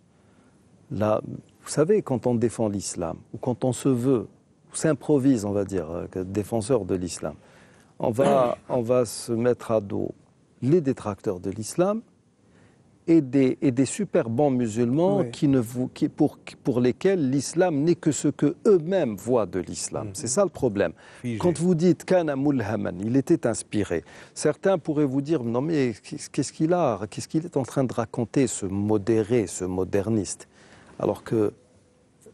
vous savez, quand on défend l'islam, ou quand on se veut, ou s'improvise, on va dire, euh, défenseur de l'islam, on va, ah on va se mettre à dos les détracteurs de l'islam et des, super bons musulmans qui ne vous, qui, pour, lesquels l'islam n'est que ce que eux-mêmes voient de l'islam. Mhm. C'est ça le problème. Quand vous dites Kana Mulhaman, il était inspiré, certains pourraient vous dire non mais qu'est-ce qu'il a, qu'est-ce qu'il est en train de raconter ce modéré, ce moderniste alors que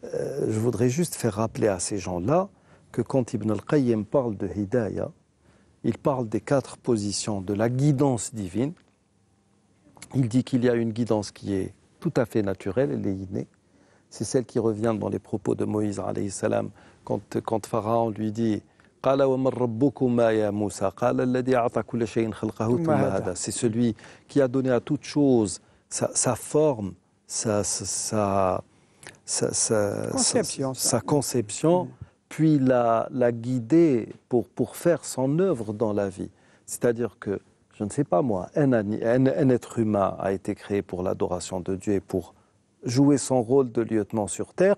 euh, je voudrais juste faire rappeler à ces gens-là que quand Ibn al-Qayyim parle de Hidayah, il parle des quatre positions de la guidance divine. Il dit qu'il y a une guidance qui est tout à fait naturelle, elle est innée. C'est celle qui revient dans les propos de Moïse salam quand, Pharaon lui dit C'est celui qui a donné à toute chose sa forme, sa, sa, conception, mm. puis la, la guider pour, pour faire son œuvre dans la vie. C'est-à-dire que, je ne sais pas moi, un, être humain a été créé pour l'adoration de Dieu et pour jouer son rôle de lieutenant sur Terre.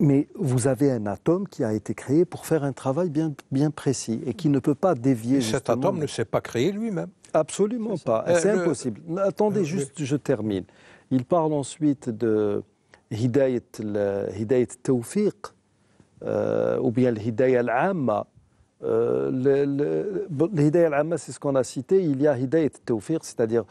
Mais vous avez un atome qui a été créé pour faire un travail bien, précis et qui ne peut pas dévier. Et cet atome ne s'est pas créé lui-même. Absolument pas. C'est euh, impossible. Attendez euh, juste, je termine. Il parle ensuite de Hidayat Tawfiq, euh, ou bien Hidayat al-Amma. Euh, le « c'est ce qu'on a cité. Il y a Hidayat Tawfiq, c'est-à-dire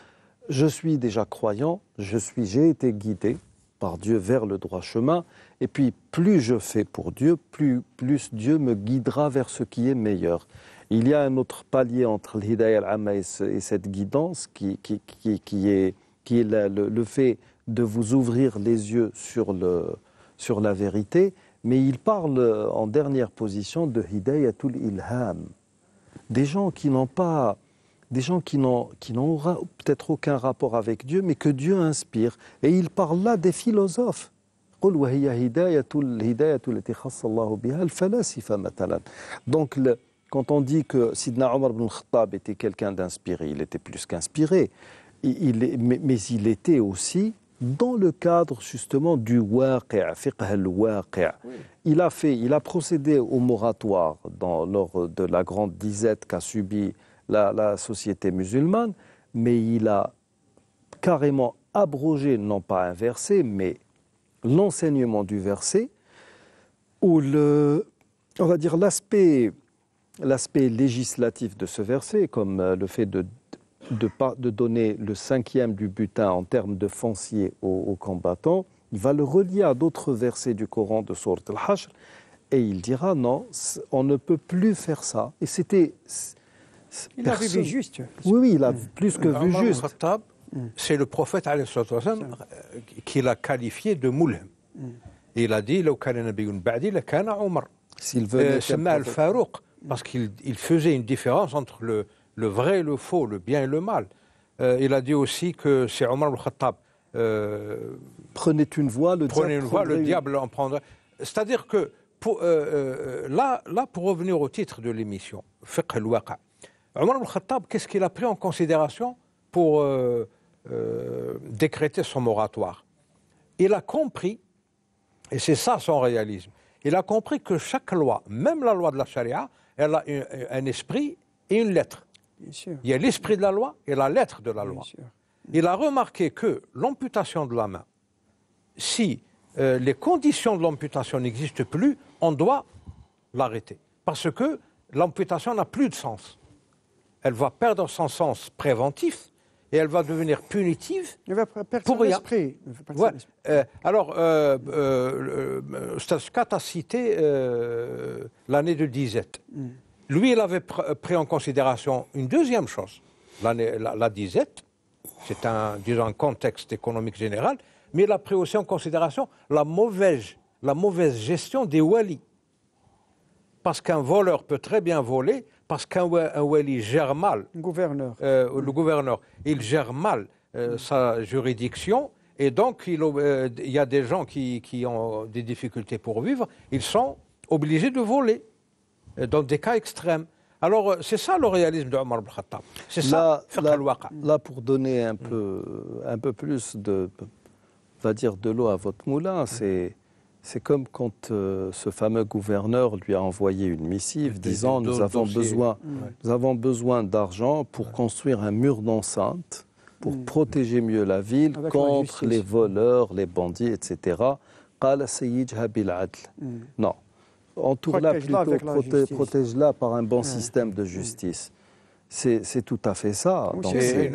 je suis déjà croyant, je suis, j'ai été guidé par Dieu vers le droit chemin. Et puis, plus je fais pour Dieu, plus, plus Dieu me guidera vers ce qui est meilleur. Il y a un autre palier entre le al-Amma et, cette guidance qui est qui est le, fait de vous ouvrir les yeux sur, le, sur la vérité, mais il parle en dernière position de Hidayatul Ilham. Des gens qui n'ont pas, des gens qui n'ont, qui peut-être aucun rapport avec Dieu, mais que Dieu inspire. Et il parle là des philosophes. Donc, quand on dit que Sidna Omar ibn Khattab était quelqu'un d'inspiré, il était plus qu'inspiré il, mais, il était aussi dans le cadre justement du waqi'a, fiqh al Il a fait, il a procédé au moratoire dans, lors de la grande disette qu'a subie la, société musulmane, mais il a carrément abrogé, non pas un verset, mais l'enseignement du verset, où le, on va dire l'aspect, l'aspect législatif de ce verset, comme euh, le fait de de, pas, de donner le cinquième du butin en termes de foncier aux, combattants, il va le relier à d'autres versets du Coran de sourd al-Hashr et il dira non, on ne peut plus faire ça. Et c'était. Il a vu juste. Oui, oui, il a plus que vu juste. Mm. C'est le prophète euh, qui l'a qualifié de et mm. Il a dit S'il euh, veut. parce qu'il faisait une différence entre le, le vrai et le faux, le bien et le mal. Euh, il a dit aussi que c'est Omar al-Khattab. Euh, prenez une voie, le diable, diable en prendrait. C'est-à-dire que euh, là, là, pour revenir au titre de l'émission, Fiqh al-Waqa, Omar al-Khattab, qu'est-ce qu'il a pris en considération pour décréter son moratoire Il a compris, et c'est ça son réalisme, il a compris que chaque loi, même la loi de la charia, elle a un esprit et une lettre. Il y a l'esprit de la loi et la lettre de la loi. Il a remarqué que l'amputation de la main, si euh, les conditions de l'amputation n'existent plus, on doit l'arrêter. Parce que l'amputation n'a plus de sens. Elle va perdre son sens préventif et elle va devenir punitive pour rien. Euh, alors, euh, euh a cité l'année de disette. Hmm. Lui, il avait euh, pris en considération une deuxième chose, la, disette, c'est un, un contexte économique général, mais il a pris aussi en considération la mauvaise, la mauvaise gestion des walis. Parce qu'un voleur peut très bien voler, parce qu'un wali gère mal. Gouverneur. Euh, le gouverneur, il gère mal euh, sa juridiction, et donc il y a des gens qui ont des difficultés pour vivre, ils sont obligés de voler. Euh, dans des cas extrêmes. Alors, euh, c'est ça le réalisme de Omar al-Khattab. C'est ça, là, là, pour donner mm. un peu, plus de, va dire, de l'eau à votre moulin, mm. c'est. comme quand euh, ce fameux gouverneur lui a envoyé une missive disant mm. nous, avons besoin, d'argent pour construire un mur d'enceinte, pour protéger mieux la ville contre les voleurs, les bandits, etc. adl » Non, Entoure-la plutôt, protège-la par un bon système de justice. C'est tout à fait ça. C'est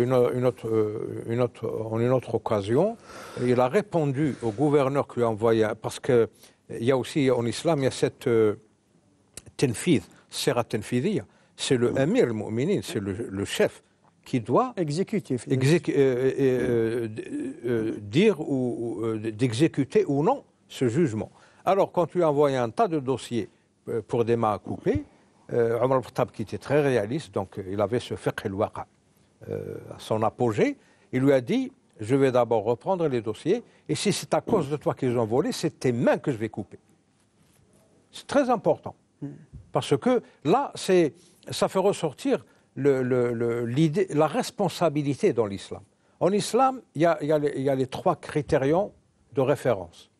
une, autre, en une autre occasion, il a répondu au gouverneur qui lui a envoyé, parce qu'il y a aussi en islam, il y a cette euh, tenfid, c'est le amir le c'est le, chef qui doit exécutif, euh, euh, euh, dire ou d'exécuter ou non ce jugement. Alors, quand tu envoyé un tas de dossiers euh, pour des mains à couper, euh, Omar qui était très réaliste, donc euh, il avait ce fiqh al waqa euh, à son apogée, il lui a dit Je vais d'abord reprendre les dossiers, et si c'est à cause de toi qu'ils ont volé, c'est tes mains que je vais couper. C'est très important. Parce que là, ça fait ressortir la responsabilité dans l'islam. En islam, il y, a les trois critérions de référence.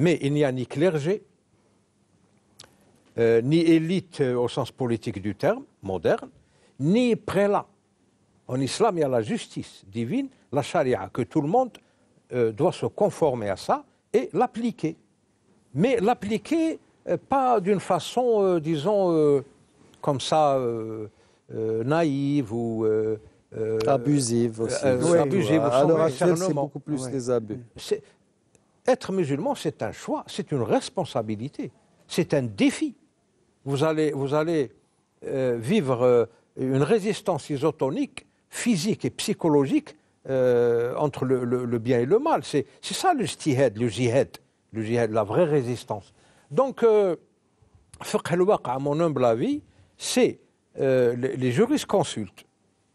Mais il n'y a ni clergé, euh, ni élite euh, au sens politique du terme, moderne, ni prélat. En islam, il y a la justice divine, la charia, que tout le monde euh, doit se conformer à ça et l'appliquer. Mais l'appliquer pas d'une façon, disons, comme ça, naïve ou... abusive aussi. Oui, abusive, oui. c'est beaucoup plus des abus être musulman, c'est un choix, c'est une responsabilité, c'est un défi. Vous allez, vous allez euh, vivre euh, une résistance isotonique, physique et psychologique euh, entre le, bien et le mal. C'est ça le stihad, le jihad, le jihad, la vraie résistance. Donc, à mon humble avis, c'est les, juristes jurisconsultes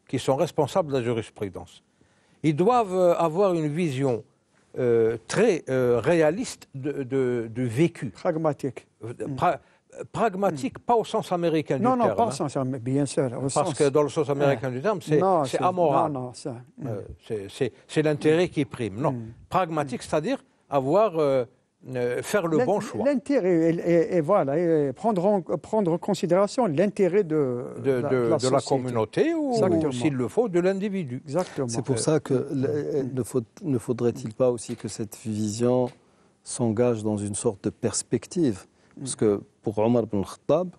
qui sont responsables de la jurisprudence. Ils doivent avoir une vision euh, très euh, réaliste de, de, vécu. Pragmatique. Euh, mm. pragmatique, pas au sens américain du terme. Non, non, pas au hein. sens américain, bien sûr. Parce que dans le sens américain du terme, c'est amoral. Non, non, mm. c'est l'intérêt qui prime. Non, mm. pragmatique, c'est-à-dire avoir euh, faire le bon choix. L'intérêt, et, voilà, euh, prendre, en, prendre considération l'intérêt de, de, la, communauté ou, s'il le faut, de l'individu. Exactement. C'est pour ça que euh, ne, faut, ne faudrait-il pas aussi que cette vision s'engage dans une sorte de perspective mm. Parce que pour Omar ibn Khattab,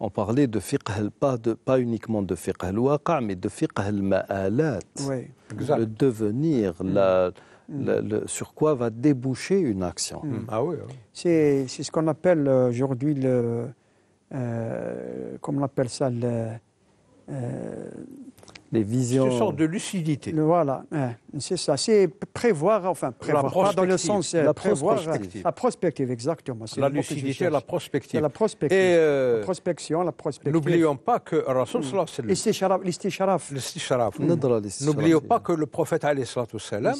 on parlait de fiqh, pas, de, pas uniquement de fiqh al-waqa, mais de fiqh al-ma'alat, le devenir, mm. la Mm. sur quoi va déboucher une action. Mm. Ah oui. C'est ce qu'on appelle euh, aujourd'hui le. Euh, comment on appelle ça le, euh, Les visions. Ce sorte de lucidité. voilà, hein, c'est ça. C'est prévoir, enfin, prévoir, dans le sens. Euh, la prévoir, La prospective, exactement. La lucidité, la prospective. La prospective. Et la prospection, la prospective. N'oublions pas que. L'isticharaf. L'isticharaf. N'oublions pas que le prophète, alayhi salatu salam,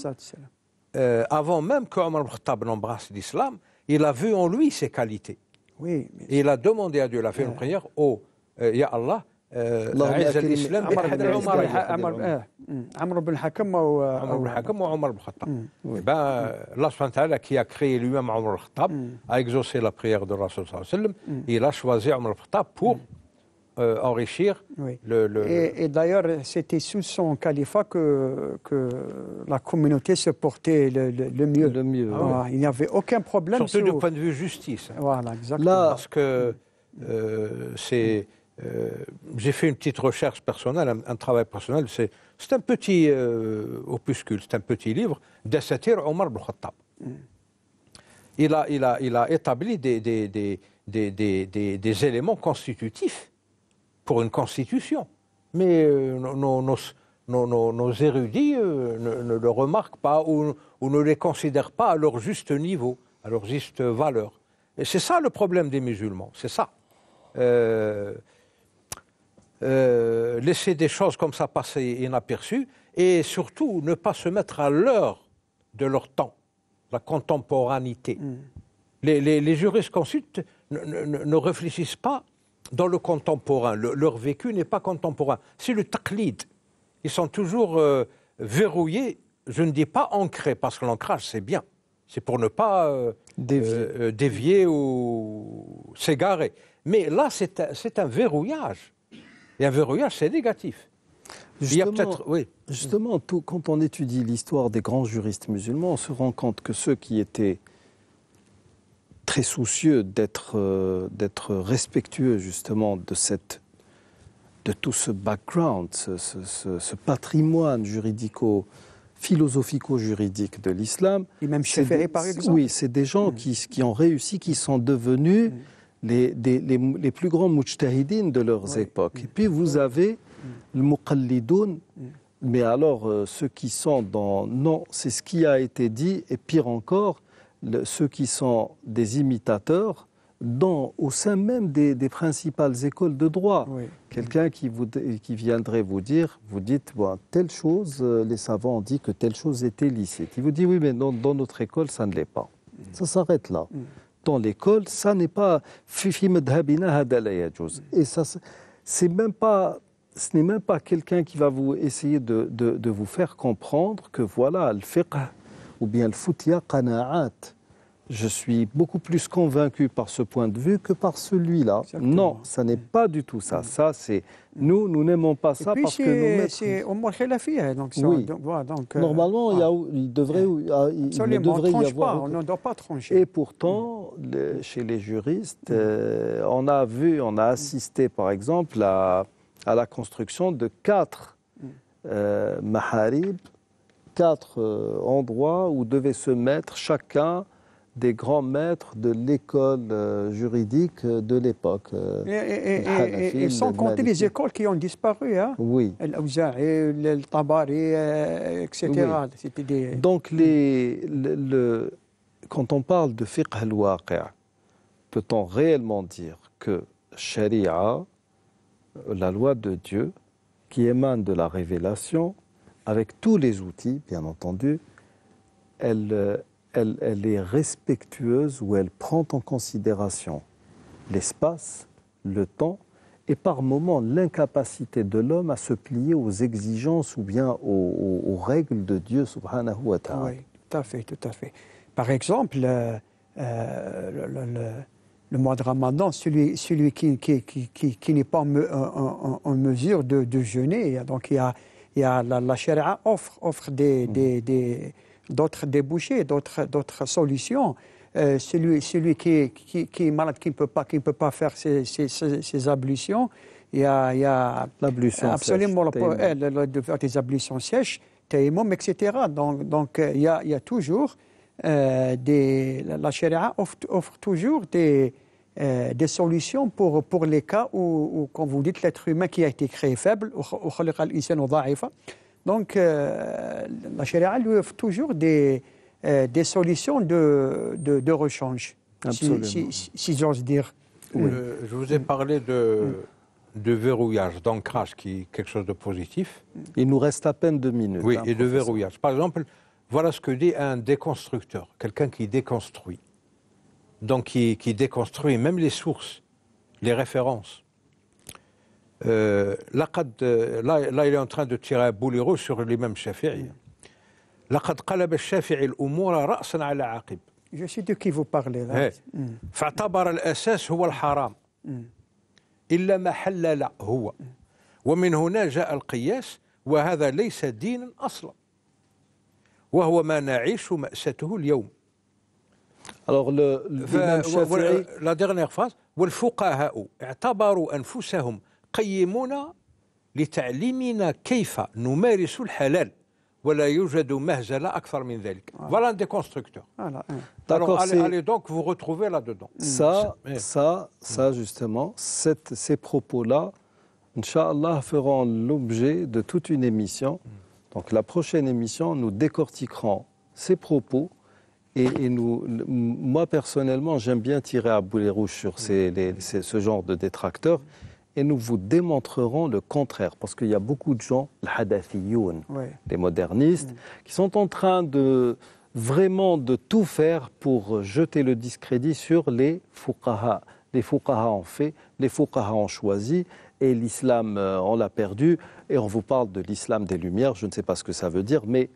euh, avant même qu'Omar Khattab n'embrasse l'islam, il a vu en lui ses qualités. Oui, Et il a demandé à Dieu, il a fait une euh. prière, oh, euh, Ya Allah, الاسلام بحد عمر عمر عمر بن الحكم او عمر بن الحكم وعمر al qui a créé lui-même Omar al-Khattab mm. a exaucé la prière de Rasul sallallahu sallam mm. il a choisi Omar al-Khattab pour mm. Euh, enrichir le, Et, d'ailleurs, c'était sous son califat que, que la communauté se portait le, mieux. Le mieux ah, Il n'y avait aucun problème. Surtout du point de vue justice. Voilà, exactement. Là, parce que euh, c'est. Euh, j'ai fait une petite recherche personnelle, un, travail personnel. C'est, c'est un petit opuscule, c'est un petit livre d'Assatir Omar Boukhattab. Mm. Il, a, il, a, il a établi des, des, des, des éléments constitutifs pour une constitution. Mais euh, nos, érudits euh, ne, le remarquent pas ou, ne les considèrent pas à leur juste niveau, à leur juste valeur. Et c'est ça le problème des musulmans, c'est ça. Euh, laisser des choses comme ça passer inaperçues et surtout ne pas se mettre à l'heure de leur temps, la contemporanité. Mm. Les, juristes, ensuite, ne, ne réfléchissent pas dans le contemporain. leur vécu n'est pas contemporain. C'est le taqlid. Ils sont toujours euh, verrouillés, je ne dis pas ancrés, parce que l'ancrage, c'est bien. C'est pour ne pas euh, euh, dévier. ou s'égarer. Mais là, c'est un, verrouillage. Et un verrouillage, c'est négatif. Justement, oui. justement quand on étudie l'histoire des grands juristes musulmans, on se rend compte que ceux qui étaient très soucieux d'être euh, d'être respectueux justement de cette de tout ce background, ce, patrimoine juridico philosophico-juridique de l'islam. Et même Chéféré, par exemple. Oui, c'est des gens mm. qui, qui, ont réussi, qui sont devenus mm. les, les, plus grands mujtahidines de leurs époques. Et mm. puis vous avez le muqallidoun, mais alors euh, ceux qui sont dans... Non, c'est ce qui a été dit, et pire encore, ceux qui sont des imitateurs dans, au sein même des, principales écoles de droit. Quelqu'un qui, qui viendrait vous dire, vous dites, bon, telle chose, euh, les savants ont dit que telle chose était licite. Il vous dit, oui, mais non, dans notre école, ça ne l'est pas. Mm. Ça s'arrête là. Mm. Dans l'école, ça n'est pas... Mm. Et ça, c'est même pas ce n'est même pas quelqu'un qui va vous essayer de, de, vous faire comprendre que voilà, le fiqh, ou bien le foutia qana'at. Je suis beaucoup plus convaincu par ce point de vue que par celui-là. Non, ça n'est pas du tout ça. Ça, c'est nous, nous n'aimons pas ça parce que nous mettons... c'est Omar c'est... Hein, donc, oui. donc, euh, normalement, il, y il, devrait, y avoir. Pas, on ne doit pas trancher. Et pourtant, chez les juristes, euh, on a vu, on a assisté, par exemple, à, à la construction de quatre mm. euh, maharib quatre euh, endroits où devaient se mettre chacun des grands maîtres de l'école euh, juridique euh, de l'époque. Et, sans compter les écoles qui ont disparu. Hein oui. et le Tabari, etc. Donc, les, quand on parle de fiqh al peut-on réellement dire que sharia, la loi de Dieu, qui émane de la révélation, avec tous les outils, bien entendu, euh, elle, elle, est respectueuse ou elle prend en considération l'espace, le temps et par moments l'incapacité de l'homme à se plier aux exigences ou bien aux, règles de Dieu subhanahu wa ta'ala. Oui, tout à fait, tout à fait. Par exemple, euh, euh, le, mois de Ramadan, celui, celui qui, qui, n'est pas en, mesure de, de jeûner, donc il y a la, la Sharia offre, offre des, mhm. d'autres débouchés, d'autres, solutions. Euh, celui celui qui, qui, est malade, qui ne peut pas, peut pas faire ses, ablutions, il y a, il y absolument le, eh, faire des ablutions sèches, taïmoum, etc. Donc, donc euh, il, y a, toujours euh, des. La charia offre toujours des. Euh, des solutions pour, pour les cas où, comme quand vous dites l'être humain qui a été créé faible, donc euh, la charia lui offre toujours des, euh, des solutions de, de, de rechange, Absolument. si, j'ose dire. je vous ai parlé de, mm. de verrouillage, d'ancrage, qui est quelque chose de positif. Il nous reste à peine deux minutes. Oui, hein, et de verrouillage. Par exemple, voilà ce que dit un déconstructeur, quelqu'un qui déconstruit. donc qui, qui, déconstruit même les sources, les références. Euh, là, là, il est en train de tirer un boulet rouge sur l'imam Shafi'i. لقد قلب الشافعي الأمور رأسا على عقب. Je sais de qui vous parlez là. فاعتبر الأساس هو الحرام إلا ما حلل هو ومن هنا جاء القياس وهذا ليس دينا أصلا وهو ما نعيش مأسته اليوم Alors le, le La dernière phrase, والفقهاء اعتبروا أنفسهم قيمون لتعليمنا كيف نمارس الحلال ولا يوجد مهزلة أكثر من ذلك. Voilà, voilà un déconstructeur. constructeurs. Voilà. Hein. Alors allez, allez, donc vous retrouvez là-dedans. Ça, ça, ça justement, cette, ces propos-là, Inch'Allah, feront l'objet de toute une émission. Mm. Donc la prochaine émission, nous décortiquerons ces propos et, nous, moi personnellement, j'aime bien tirer à boulet rouge sur ces, ce genre de détracteurs. Et nous vous démontrerons le contraire, parce qu'il y a beaucoup de gens, les hadathiyoun, les modernistes, mm. qui sont en train de, vraiment de tout faire pour jeter le discrédit sur les fuqaha. Les fuqaha ont fait, les fuqaha ont choisi, et l'islam, on euh, l'a perdu. Et on vous parle de l'islam des Lumières, je ne sais pas ce que ça veut dire, mais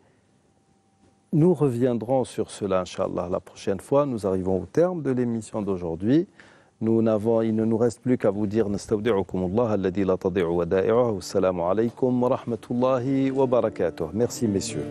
nous reviendrons sur cela, Inch'Allah, la prochaine fois. Nous arrivons au terme de l'émission d'aujourd'hui. Nous n'avons, il ne nous reste plus qu'à vous dire Assalamu alaikum wa rahmatullahi wa barakatuh. Merci, messieurs.